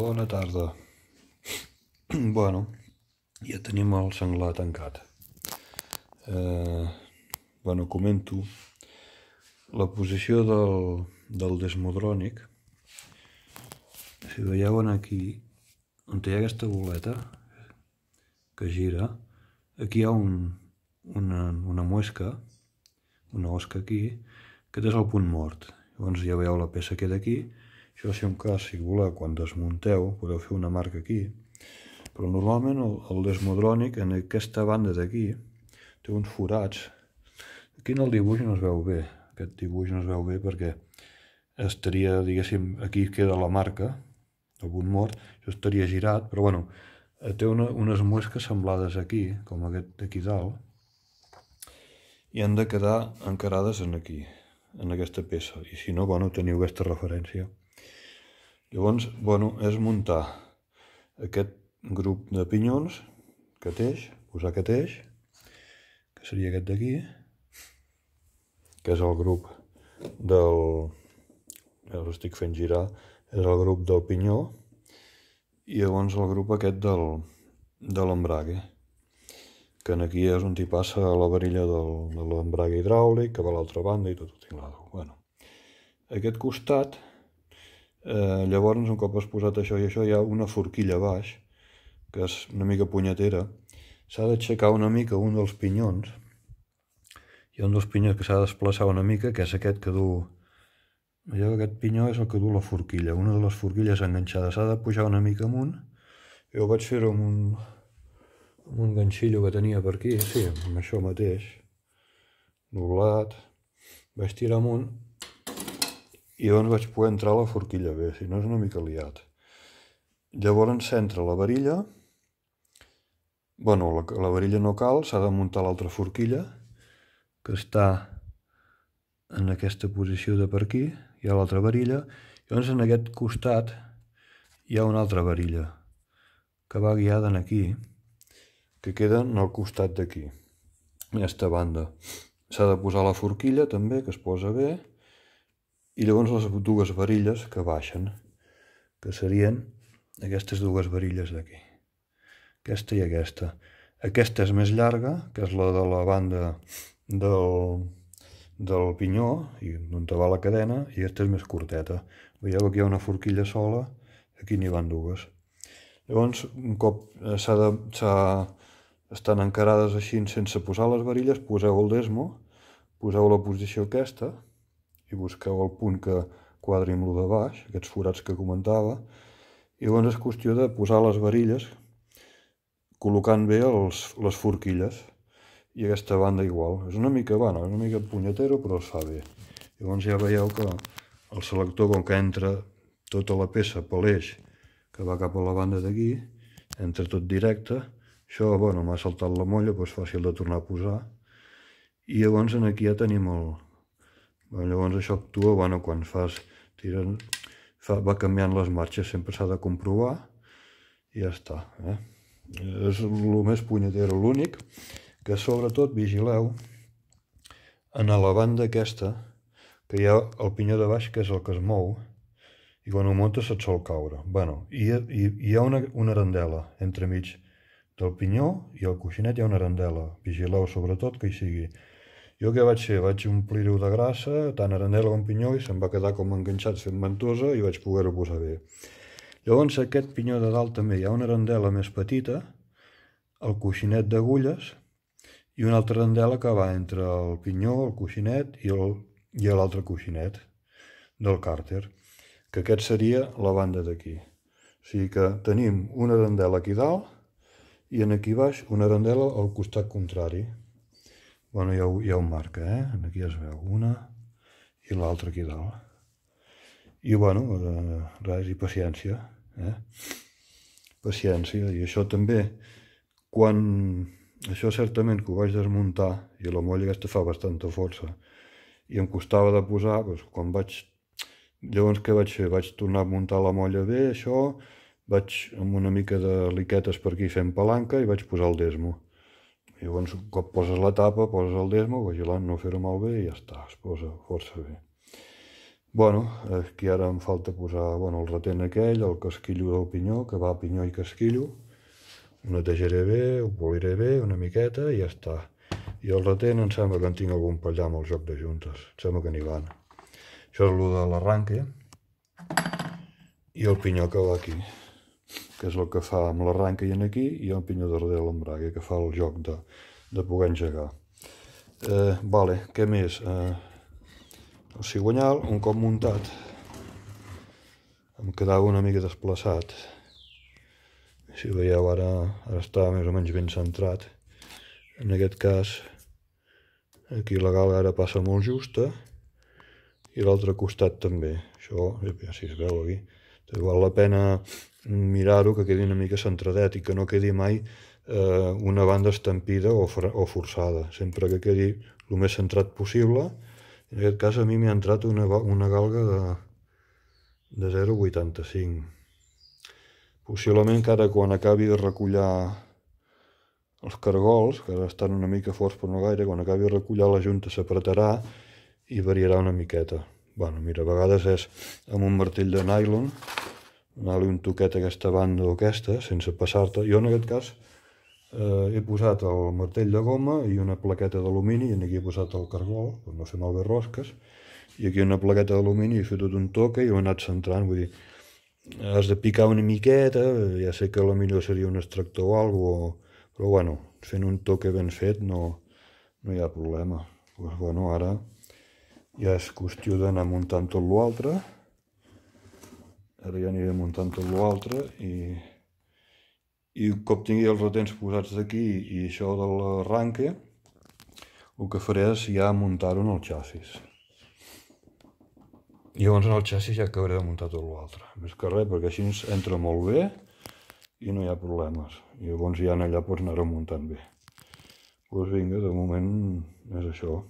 Bona tarda. bueno, ja tenim el senglar tancat. Eh, bueno, comento la posició del, del desmodrònic. Si veieu aquí, on hi ha aquesta boleta que gira, aquí hi ha un, una, una muesca, una osca aquí, que és el punt mort. Llavors ja veieu la peça que queda aquí, això va ser un cas voleu, Quan desmunteu, podeu fer una marca aquí, però normalment el, el desmodrònic en aquesta banda d'aquí té uns forats. Aquí en el dibuix no es veu bé. Aquest dibuix no es veu bé perquè estaria, diguéssim, aquí queda la marca d'algun mort, això estaria girat, però bueno, té una, unes muesques semblades aquí, com aquest d'aquí dalt, i han de quedar encarades en aquí, en aquesta peça. I si no, bueno, teniu aquesta referència. Llavors, bueno, és muntar aquest grup de pinyons, aquest eix, posar aquest eix, que seria aquest d'aquí, que és el grup del... Ja us estic fent girar, és el grup del pinyó, i llavors el grup aquest del, de l'embrague, que aquí és on hi passa la varilla del, de l'embrague hidràulic, que va a l'altra banda i tot, ho tinc l'altre. Bueno, aquest costat, Eh, llavors, un cop has posat això i això, hi ha una forquilla baix, que és una mica punyetera, s'ha d'aixecar una mica un dels pinyons. Hi ha un dels pinyons que s'ha de desplaçar una mica, que és aquest que du... Veieu, aquest pinyó és el que du la forquilla, una de les forquilles enganxades. S'ha de pujar una mica amunt. Jo vaig fer-ho amb un, amb un ganxillo que tenia per aquí, sí, amb això mateix, doblat. Vaig tirar amunt i llavors vaig poder entrar a la forquilla bé, si no és una mica liat. Llavors s'entra la varilla, bueno, la, la varilla no cal, s'ha de muntar l'altra forquilla, que està en aquesta posició de per aquí, hi ha l'altra varilla, llavors en aquest costat hi ha una altra varilla, que va guiada en aquí, que queda en el costat d'aquí, aquesta banda. S'ha de posar la forquilla també, que es posa bé, i llavors les dues varilles que baixen, que serien aquestes dues varilles d'aquí. Aquesta i aquesta. Aquesta és més llarga, que és la de la banda del, del pinyó, i on va la cadena, i aquesta és més curteta. Veieu que hi ha una forquilla sola, aquí n'hi van dues. Llavors, un cop s'ha de... estan encarades així sense posar les varilles, poseu el desmo, poseu la posició aquesta, i busqueu el punt que quadri amb de baix, aquests forats que comentava, i llavors és qüestió de posar les varilles col·locant bé els, les forquilles i aquesta banda igual. És una mica, bueno, és una mica punyetero, però es fa bé. Llavors ja veieu que el selector, com que entra tota la peça per l'eix que va cap a la banda d'aquí, entra tot directe, això, bueno, m'ha saltat la molla, però és doncs fàcil de tornar a posar. I llavors aquí ja tenim el, Llavors això actua, bueno, quan fas, tiren, fa, va canviant les marxes, sempre s'ha de comprovar i ja està. Eh? És el més punyetero, l'únic que sobretot vigileu en la banda aquesta, que hi ha el pinyó de baix, que és el que es mou, i quan ho muntes se't sol caure. bueno, hi, hi, hi ha una, una arandela entremig del pinyó i el coixinet hi ha una arandela. Vigileu sobretot que hi sigui jo què vaig fer? Vaig omplir-ho de grassa, tant aranela com pinyó, i se'm va quedar com enganxat fent ventosa i vaig poder-ho posar bé. Llavors, aquest pinyó de dalt també hi ha una arandela més petita, el coixinet d'agulles, i una altra arandela que va entre el pinyó, el coixinet i l'altre coixinet del càrter, que aquest seria la banda d'aquí. O sigui que tenim una arandela aquí dalt i en aquí baix una arandela al costat contrari. Bueno, ja ho, ja ho marca, eh? Aquí ja es veu una i l'altra aquí dalt. I, bueno, eh, res, i paciència, eh? Paciència, i això també, quan... Això certament que ho vaig desmuntar, i la molla aquesta fa bastanta força, i em costava de posar, doncs, quan vaig... Llavors què vaig fer? Vaig tornar a muntar la molla bé, això, vaig amb una mica de liquetes per aquí fent palanca i vaig posar el desmo. I llavors, un cop poses la tapa, poses el desmo, vigilant no fer-ho malbé i ja està, es posa força bé. Bueno, aquí ara em falta posar bueno, el retent aquell, el casquillo del pinyó, que va a pinyó i casquillo. Ho netejaré bé, ho poliré bé una miqueta i ja està. I el retent em sembla que en tinc algun per allà amb el joc de juntes. Em sembla que n'hi van. Això és el de l'arranque. I el pinyó que va aquí que és el que fa amb l'arranca i en aquí, i el pinyó darrere l'embrague, que fa el joc de, de poder engegar. Eh, vale, què més? Eh, el cigonyal, un cop muntat, em quedava una mica desplaçat. Si veieu, ara, ara està més o menys ben centrat. En aquest cas, aquí la gala ara passa molt justa, i l'altre costat també. Això, si es veu aquí, val la pena mirar-ho, que quedi una mica centradet i que no quedi mai eh, una banda estampida o, o forçada, sempre que quedi el més centrat possible. En aquest cas a mi m'ha entrat una, una galga de, de 0,85. Possiblement que ara quan acabi de recollar els cargols, que ara estan una mica forts però no gaire, quan acabi de recollar la junta s'apretarà i variarà una miqueta bueno, mira, a vegades és amb un martell de nylon, donar li un toquet a aquesta banda o aquesta, sense passar-te. Jo en aquest cas eh, he posat el martell de goma i una plaqueta d'alumini, i aquí he posat el cargol, per no fer malbé rosques, i aquí una plaqueta d'alumini, he fet tot un toque i ho he anat centrant, vull dir, has de picar una miqueta, ja sé que la millor seria un extractor o alguna cosa, però bueno, fent un toque ben fet no, no hi ha problema. Pues doncs, bueno, ara ja és qüestió d'anar muntant tot l'altre ara ja aniré muntant tot l'altre i, i un cop tingui els retents posats d'aquí i això de l'arranque el que faré és ja muntar-ho en el xassis i llavors en el xassis ja acabaré de muntar tot l'altre més que res perquè així ens entra molt bé i no hi ha problemes i llavors ja en allà pots anar-ho muntant bé doncs pues vinga, de moment és això